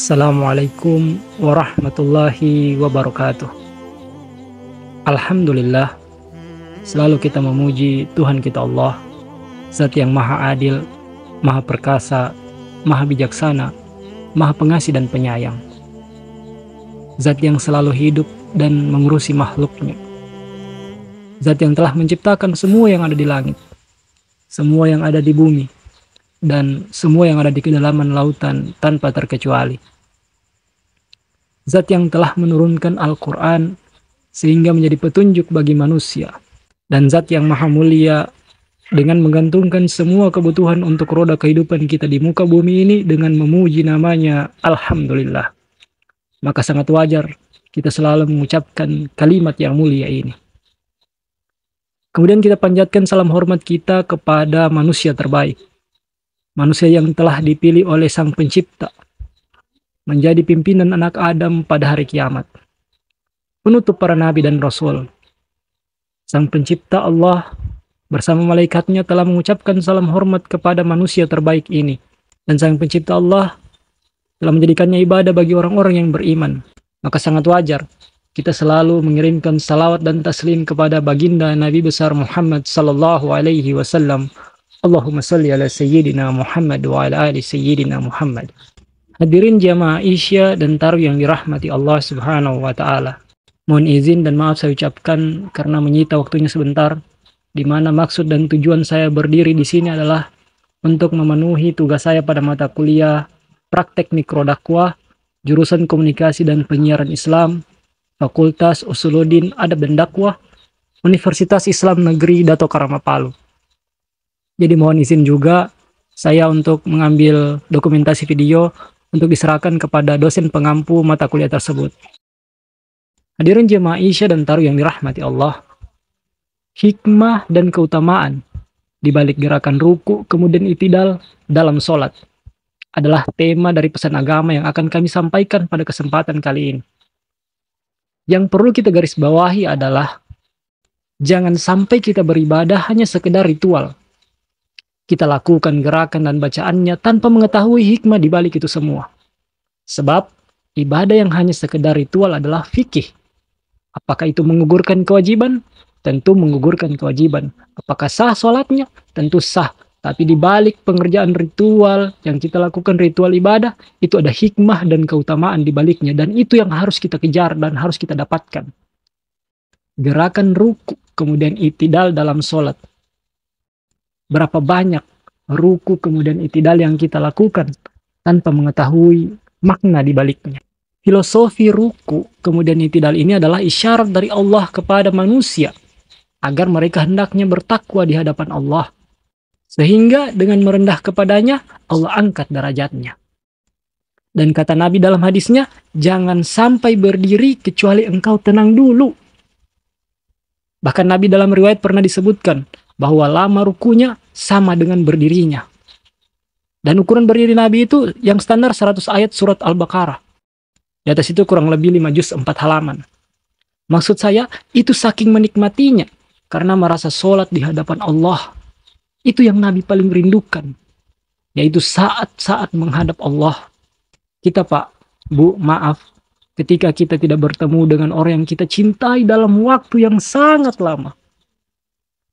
Assalamualaikum warahmatullahi wabarakatuh. Alhamdulillah, selalu kita memuji Tuhan kita Allah, Zat yang Maha Adil, Maha Perkasa, Maha Bijaksana, Maha Pengasih dan Penyayang. Zat yang selalu hidup dan mengurusi makhluknya. Zat yang telah menciptakan semua yang ada di langit, semua yang ada di bumi, dan semua yang ada di kedalaman lautan tanpa terkecuali. Zat yang telah menurunkan Al-Quran sehingga menjadi petunjuk bagi manusia, dan zat yang maha mulia dengan menggantungkan semua kebutuhan untuk roda kehidupan kita di muka bumi ini dengan memuji namanya Alhamdulillah. Maka sangat wajar kita selalu mengucapkan kalimat yang mulia ini. Kemudian kita panjatkan salam hormat kita kepada manusia terbaik, manusia yang telah dipilih oleh Sang Pencipta menjadi pimpinan anak Adam pada hari kiamat. Penutup para nabi dan rasul. Sang Pencipta Allah bersama malaikatnya telah mengucapkan salam hormat kepada manusia terbaik ini. Dan Sang Pencipta Allah telah menjadikannya ibadah bagi orang-orang yang beriman. Maka sangat wajar kita selalu mengirimkan salawat dan taslim kepada baginda Nabi besar Muhammad sallallahu alaihi wasallam Allahumma salli ala sayyidina Muhammad wa ala ali sayyidina Muhammad. Hadirin jamaah Isya dan Tarwi yang dirahmati Allah Subhanahu wa taala. Mohon izin dan maaf saya ucapkan karena menyita waktunya sebentar di mana maksud dan tujuan saya berdiri di sini adalah untuk memenuhi tugas saya pada mata kuliah Praktek mikro dakwah jurusan Komunikasi dan Penyiaran Islam, Fakultas Usuluddin Adab dan Dakwah, Universitas Islam Negeri Dato Karama Palu. Jadi mohon izin juga saya untuk mengambil dokumentasi video untuk diserahkan kepada dosen pengampu mata kuliah tersebut. Hadirin jemaah Isya dan Taruh yang dirahmati Allah, hikmah dan keutamaan di balik gerakan ruku kemudian itidal dalam sholat adalah tema dari pesan agama yang akan kami sampaikan pada kesempatan kali ini. Yang perlu kita garis bawahi adalah jangan sampai kita beribadah hanya sekedar ritual kita lakukan gerakan dan bacaannya tanpa mengetahui hikmah di balik itu semua. Sebab ibadah yang hanya sekedar ritual adalah fikih. Apakah itu menggugurkan kewajiban? Tentu menggugurkan kewajiban. Apakah sah sholatnya? Tentu sah. Tapi di balik pengerjaan ritual yang kita lakukan ritual ibadah itu ada hikmah dan keutamaan di baliknya dan itu yang harus kita kejar dan harus kita dapatkan. Gerakan ruku kemudian itidal dalam sholat berapa banyak ruku kemudian itidal yang kita lakukan tanpa mengetahui makna di baliknya. Filosofi ruku kemudian itidal ini adalah isyarat dari Allah kepada manusia agar mereka hendaknya bertakwa di hadapan Allah. Sehingga dengan merendah kepadanya, Allah angkat derajatnya. Dan kata Nabi dalam hadisnya, jangan sampai berdiri kecuali engkau tenang dulu. Bahkan Nabi dalam riwayat pernah disebutkan, bahwa lama rukunya sama dengan berdirinya. Dan ukuran berdiri Nabi itu yang standar 100 ayat surat Al-Baqarah. Di atas itu kurang lebih 5 juz 4 halaman. Maksud saya, itu saking menikmatinya. Karena merasa sholat di hadapan Allah. Itu yang Nabi paling rindukan. Yaitu saat-saat menghadap Allah. Kita Pak, Bu, maaf. Ketika kita tidak bertemu dengan orang yang kita cintai dalam waktu yang sangat lama.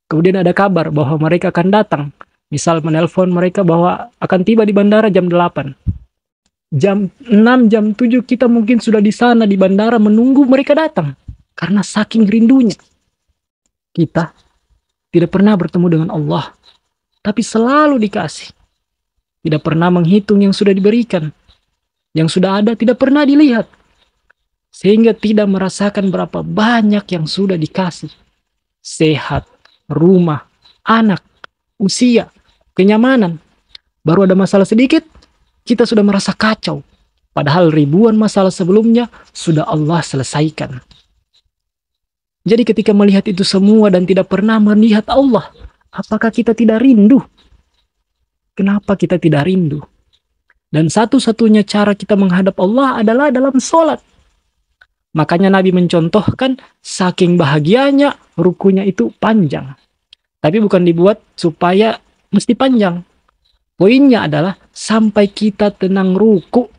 Kemudian ada kabar bahwa mereka akan datang. Misal menelpon mereka bahwa akan tiba di bandara jam 8. Jam 6, jam 7 kita mungkin sudah di sana di bandara menunggu mereka datang. Karena saking rindunya. Kita tidak pernah bertemu dengan Allah. Tapi selalu dikasih. Tidak pernah menghitung yang sudah diberikan. Yang sudah ada tidak pernah dilihat. Sehingga tidak merasakan berapa banyak yang sudah dikasih. Sehat, rumah, anak, usia, kenyamanan. Baru ada masalah sedikit, kita sudah merasa kacau. Padahal ribuan masalah sebelumnya sudah Allah selesaikan. Jadi ketika melihat itu semua dan tidak pernah melihat Allah, apakah kita tidak rindu? Kenapa kita tidak rindu? Dan satu-satunya cara kita menghadap Allah adalah dalam sholat. Makanya Nabi mencontohkan saking bahagianya rukunya itu panjang. Tapi bukan dibuat supaya mesti panjang. Poinnya adalah sampai kita tenang ruku.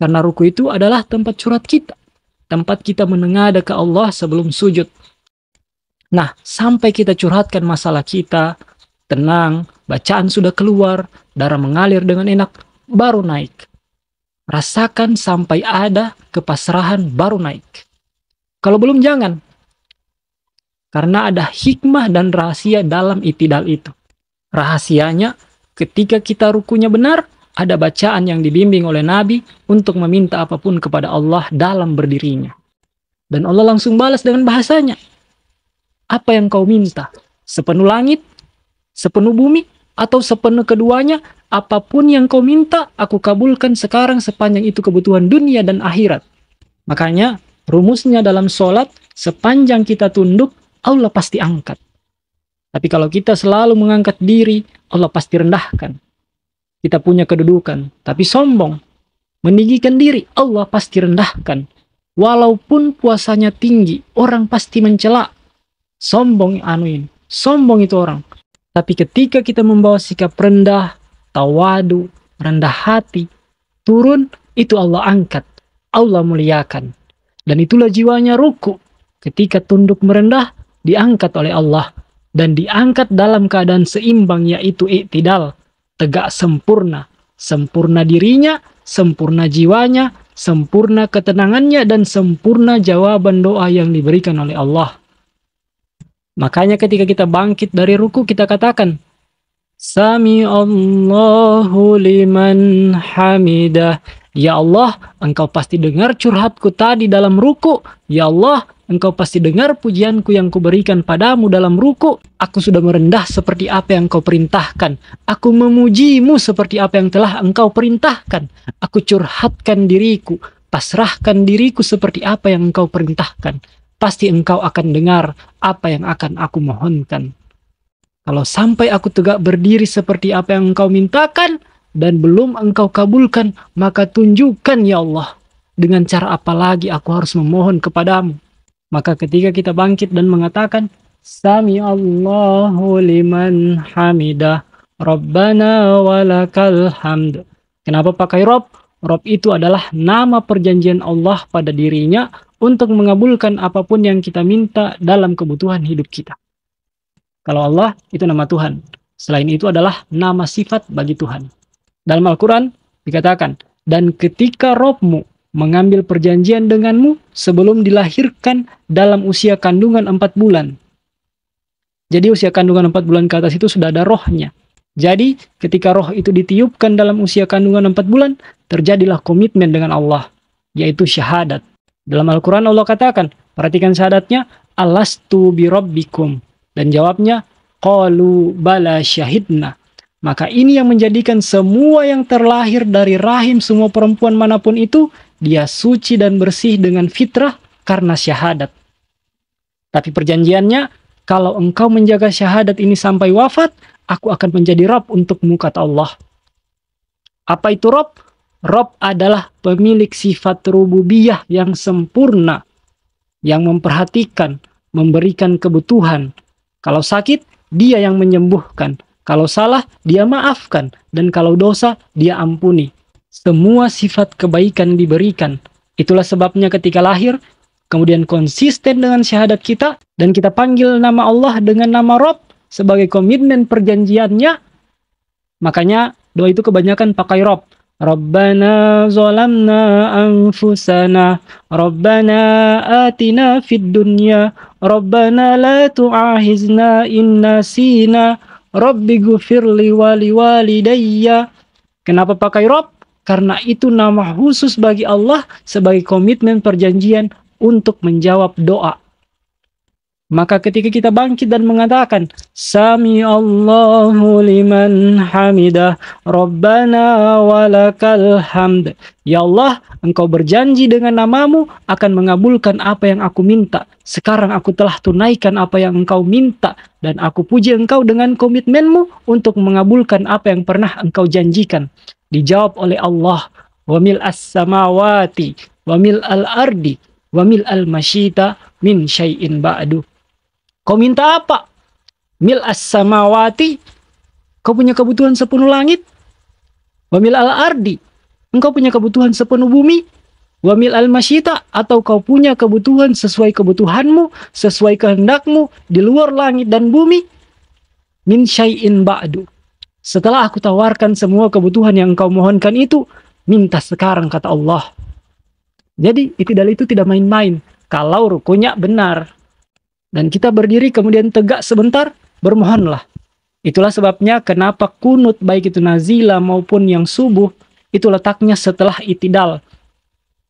Karena ruku itu adalah tempat curhat kita. Tempat kita menengada ke Allah sebelum sujud. Nah, sampai kita curhatkan masalah kita, tenang, bacaan sudah keluar, darah mengalir dengan enak, baru naik. Rasakan sampai ada kepasrahan baru naik. Kalau belum jangan, karena ada hikmah dan rahasia dalam itidal itu. Rahasianya, ketika kita rukunya benar, ada bacaan yang dibimbing oleh Nabi untuk meminta apapun kepada Allah dalam berdirinya. Dan Allah langsung balas dengan bahasanya. Apa yang kau minta? Sepenuh langit? Sepenuh bumi? Atau sepenuh keduanya? Apapun yang kau minta, aku kabulkan sekarang sepanjang itu kebutuhan dunia dan akhirat. Makanya, rumusnya dalam sholat, sepanjang kita tunduk, Allah pasti angkat. Tapi kalau kita selalu mengangkat diri, Allah pasti rendahkan. Kita punya kedudukan, tapi sombong, meninggikan diri, Allah pasti rendahkan. Walaupun puasanya tinggi, orang pasti mencela. Sombong anuin, sombong itu orang. Tapi ketika kita membawa sikap rendah, tawadu, rendah hati, turun, itu Allah angkat, Allah muliakan. Dan itulah jiwanya ruku. Ketika tunduk merendah, diangkat oleh Allah dan diangkat dalam keadaan seimbang yaitu iktidal, tegak sempurna, sempurna dirinya, sempurna jiwanya, sempurna ketenangannya dan sempurna jawaban doa yang diberikan oleh Allah. Makanya ketika kita bangkit dari ruku kita katakan Sami Allahu liman hamidah Ya Allah, engkau pasti dengar curhatku tadi dalam ruku. Ya Allah, Engkau pasti dengar pujianku yang kuberikan padamu dalam ruku. Aku sudah merendah seperti apa yang kau perintahkan. Aku memujimu seperti apa yang telah engkau perintahkan. Aku curhatkan diriku, pasrahkan diriku seperti apa yang engkau perintahkan. Pasti engkau akan dengar apa yang akan aku mohonkan. Kalau sampai aku tegak berdiri seperti apa yang engkau mintakan dan belum engkau kabulkan, maka tunjukkan ya Allah dengan cara apa lagi aku harus memohon kepadamu. Maka ketika kita bangkit dan mengatakan Sami Allahu liman hamidah Rabbana walakal hamd. Kenapa pakai Rob? Rob itu adalah nama perjanjian Allah pada dirinya untuk mengabulkan apapun yang kita minta dalam kebutuhan hidup kita. Kalau Allah itu nama Tuhan. Selain itu adalah nama sifat bagi Tuhan. Dalam Al-Quran dikatakan, dan ketika Robmu mengambil perjanjian denganmu sebelum dilahirkan dalam usia kandungan 4 bulan. Jadi usia kandungan 4 bulan ke atas itu sudah ada rohnya. Jadi ketika roh itu ditiupkan dalam usia kandungan 4 bulan, terjadilah komitmen dengan Allah, yaitu syahadat. Dalam Al-Quran Allah katakan, perhatikan syahadatnya, Alastu birabbikum. Dan jawabnya, Qalu bala syahidna. Maka ini yang menjadikan semua yang terlahir dari rahim semua perempuan manapun itu dia suci dan bersih dengan fitrah karena syahadat. Tapi perjanjiannya, kalau engkau menjaga syahadat ini sampai wafat, aku akan menjadi Rob untukmu, kata Allah. Apa itu Rob? Rob adalah pemilik sifat rububiyah yang sempurna, yang memperhatikan, memberikan kebutuhan. Kalau sakit, dia yang menyembuhkan. Kalau salah, dia maafkan. Dan kalau dosa, dia ampuni. Semua sifat kebaikan diberikan. Itulah sebabnya ketika lahir, kemudian konsisten dengan syahadat kita, dan kita panggil nama Allah dengan nama Rob sebagai komitmen perjanjiannya, makanya doa itu kebanyakan pakai Rob. Rabbana zolamna anfusana Rabbana atina fid dunya Rabbana la tu'ahizna inna sina Rabbi gufirli wali walidayya Kenapa pakai Rob? karena itu nama khusus bagi Allah sebagai komitmen perjanjian untuk menjawab doa. Maka ketika kita bangkit dan mengatakan Sami Allahu liman hamidah Rabbana walakal hamd Ya Allah, engkau berjanji dengan namamu akan mengabulkan apa yang aku minta Sekarang aku telah tunaikan apa yang engkau minta Dan aku puji engkau dengan komitmenmu untuk mengabulkan apa yang pernah engkau janjikan dijawab oleh Allah wa mil as samawati wa mil al ardi wa mil al masyita min syai'in ba'du kau minta apa mil as samawati kau punya kebutuhan sepenuh langit wa mil al ardi engkau punya kebutuhan sepenuh bumi wamil al masyita atau kau punya kebutuhan sesuai kebutuhanmu, sesuai kehendakmu di luar langit dan bumi min syai'in ba'du. Setelah aku tawarkan semua kebutuhan yang engkau mohonkan itu, minta sekarang kata Allah. Jadi itidal itu tidak main-main. Kalau rukunya benar dan kita berdiri kemudian tegak sebentar, bermohonlah. Itulah sebabnya kenapa kunut baik itu nazila maupun yang subuh itu letaknya setelah itidal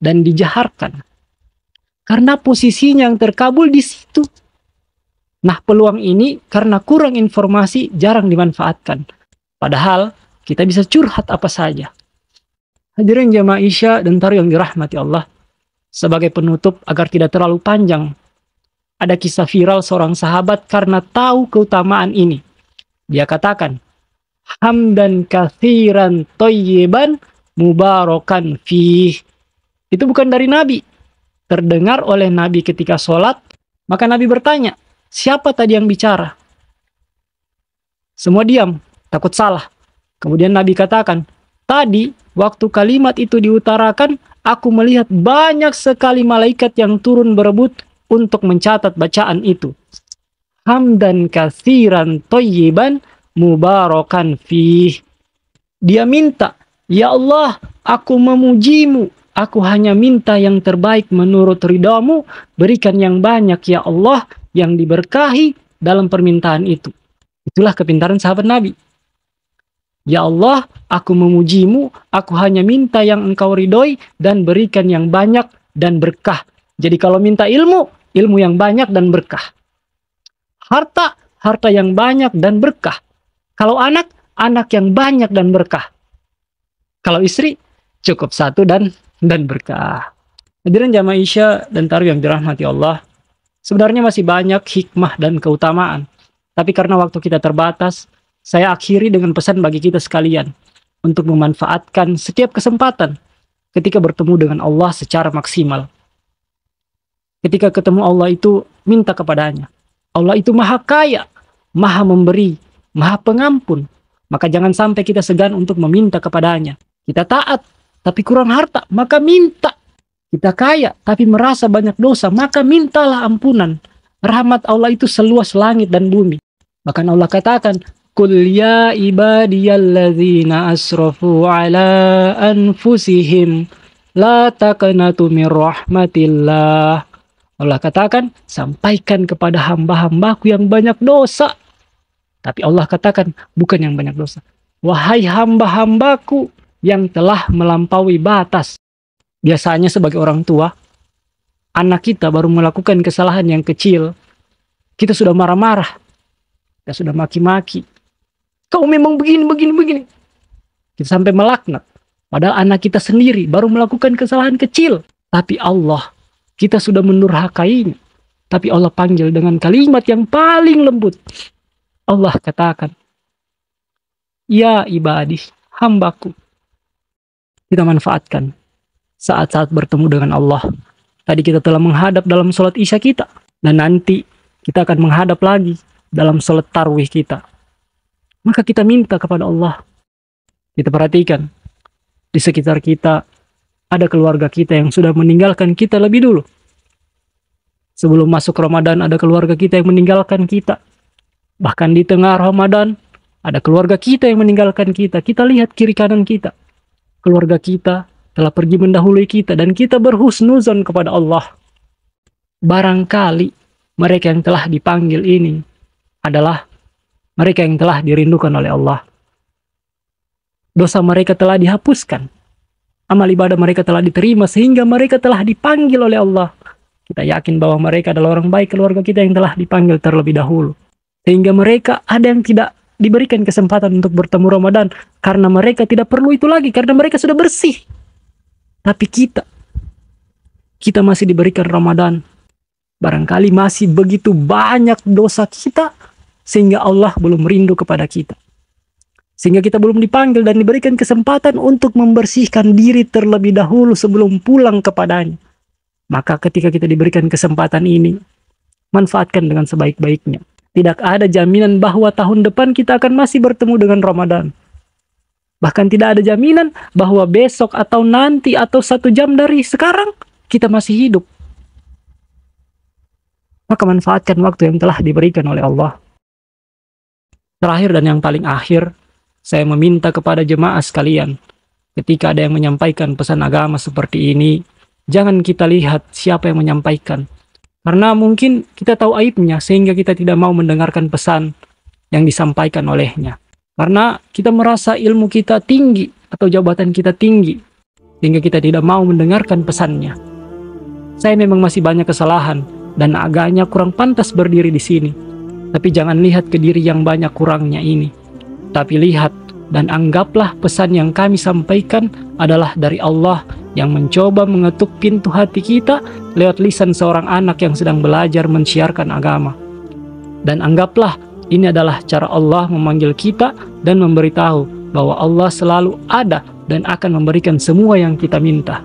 dan dijaharkan. Karena posisinya yang terkabul di situ. Nah, peluang ini karena kurang informasi jarang dimanfaatkan. Padahal kita bisa curhat apa saja. Hadirin jamaah Isya dan taruh yang dirahmati Allah. Sebagai penutup agar tidak terlalu panjang. Ada kisah viral seorang sahabat karena tahu keutamaan ini. Dia katakan, Hamdan kathiran toyeban mubarokan fi. Itu bukan dari Nabi. Terdengar oleh Nabi ketika sholat, maka Nabi bertanya, siapa tadi yang bicara? Semua diam, takut salah. Kemudian Nabi katakan, tadi waktu kalimat itu diutarakan, aku melihat banyak sekali malaikat yang turun berebut untuk mencatat bacaan itu. Hamdan kathiran toyiban mubarokan fih. Dia minta, Ya Allah, aku memujimu. Aku hanya minta yang terbaik menurut ridamu. Berikan yang banyak, Ya Allah, yang diberkahi dalam permintaan itu. Itulah kepintaran sahabat Nabi. Ya Allah, aku memujimu, aku hanya minta yang engkau ridhoi dan berikan yang banyak dan berkah. Jadi kalau minta ilmu, ilmu yang banyak dan berkah. Harta, harta yang banyak dan berkah. Kalau anak, anak yang banyak dan berkah. Kalau istri, cukup satu dan dan berkah. Hadirin jamaah Isya dan Taruh yang dirahmati Allah, sebenarnya masih banyak hikmah dan keutamaan. Tapi karena waktu kita terbatas, saya akhiri dengan pesan bagi kita sekalian untuk memanfaatkan setiap kesempatan ketika bertemu dengan Allah secara maksimal. Ketika ketemu Allah itu minta kepadanya. Allah itu maha kaya, maha memberi, maha pengampun. Maka jangan sampai kita segan untuk meminta kepadanya. Kita taat, tapi kurang harta, maka minta. Kita kaya, tapi merasa banyak dosa, maka mintalah ampunan. Rahmat Allah itu seluas langit dan bumi. Bahkan Allah katakan, Qul ya ibadiyalladzina asrafu ala anfusihim la taqnatu min rahmatillah. Allah katakan, sampaikan kepada hamba-hambaku yang banyak dosa. Tapi Allah katakan, bukan yang banyak dosa. Wahai hamba-hambaku yang telah melampaui batas. Biasanya sebagai orang tua, anak kita baru melakukan kesalahan yang kecil. Kita sudah marah-marah. Kita sudah maki-maki Kau memang begini, begini, begini. Kita sampai melaknat. Padahal anak kita sendiri baru melakukan kesalahan kecil. Tapi Allah, kita sudah menurhakainya. Tapi Allah panggil dengan kalimat yang paling lembut. Allah katakan, Ya ibadih, hambaku. Kita manfaatkan saat-saat bertemu dengan Allah. Tadi kita telah menghadap dalam sholat isya kita. Dan nanti kita akan menghadap lagi dalam sholat tarwih kita maka kita minta kepada Allah. Kita perhatikan di sekitar kita ada keluarga kita yang sudah meninggalkan kita lebih dulu. Sebelum masuk Ramadan ada keluarga kita yang meninggalkan kita. Bahkan di tengah Ramadan ada keluarga kita yang meninggalkan kita. Kita lihat kiri kanan kita. Keluarga kita telah pergi mendahului kita dan kita berhusnuzon kepada Allah. Barangkali mereka yang telah dipanggil ini adalah mereka yang telah dirindukan oleh Allah. Dosa mereka telah dihapuskan. Amal ibadah mereka telah diterima sehingga mereka telah dipanggil oleh Allah. Kita yakin bahwa mereka adalah orang baik keluarga kita yang telah dipanggil terlebih dahulu. Sehingga mereka ada yang tidak diberikan kesempatan untuk bertemu Ramadan karena mereka tidak perlu itu lagi karena mereka sudah bersih. Tapi kita kita masih diberikan Ramadan. Barangkali masih begitu banyak dosa kita sehingga Allah belum rindu kepada kita. Sehingga kita belum dipanggil dan diberikan kesempatan untuk membersihkan diri terlebih dahulu sebelum pulang kepadanya. Maka ketika kita diberikan kesempatan ini, manfaatkan dengan sebaik-baiknya. Tidak ada jaminan bahwa tahun depan kita akan masih bertemu dengan Ramadan. Bahkan tidak ada jaminan bahwa besok atau nanti atau satu jam dari sekarang kita masih hidup. Maka manfaatkan waktu yang telah diberikan oleh Allah Terakhir dan yang paling akhir, saya meminta kepada jemaah sekalian, ketika ada yang menyampaikan pesan agama seperti ini, jangan kita lihat siapa yang menyampaikan. Karena mungkin kita tahu aibnya sehingga kita tidak mau mendengarkan pesan yang disampaikan olehnya. Karena kita merasa ilmu kita tinggi atau jabatan kita tinggi, sehingga kita tidak mau mendengarkan pesannya. Saya memang masih banyak kesalahan dan agaknya kurang pantas berdiri di sini tapi jangan lihat ke diri yang banyak kurangnya ini. Tapi lihat dan anggaplah pesan yang kami sampaikan adalah dari Allah yang mencoba mengetuk pintu hati kita lewat lisan seorang anak yang sedang belajar mensiarkan agama. Dan anggaplah ini adalah cara Allah memanggil kita dan memberitahu bahwa Allah selalu ada dan akan memberikan semua yang kita minta.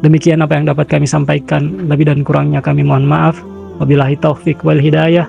Demikian apa yang dapat kami sampaikan. Lebih dan kurangnya kami mohon maaf. Wabillahi taufik wal hidayah.